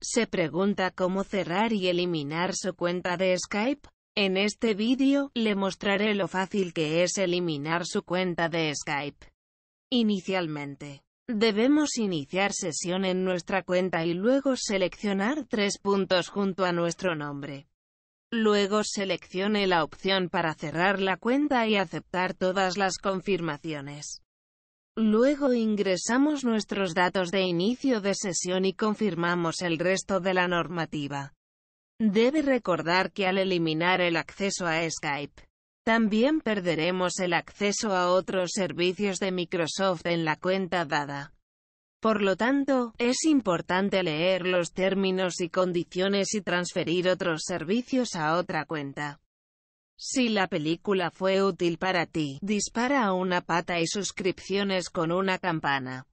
Se pregunta cómo cerrar y eliminar su cuenta de Skype. En este vídeo, le mostraré lo fácil que es eliminar su cuenta de Skype. Inicialmente, debemos iniciar sesión en nuestra cuenta y luego seleccionar tres puntos junto a nuestro nombre. Luego seleccione la opción para cerrar la cuenta y aceptar todas las confirmaciones. Luego ingresamos nuestros datos de inicio de sesión y confirmamos el resto de la normativa. Debe recordar que al eliminar el acceso a Skype, también perderemos el acceso a otros servicios de Microsoft en la cuenta dada. Por lo tanto, es importante leer los términos y condiciones y transferir otros servicios a otra cuenta. Si la película fue útil para ti, dispara a una pata y suscripciones con una campana.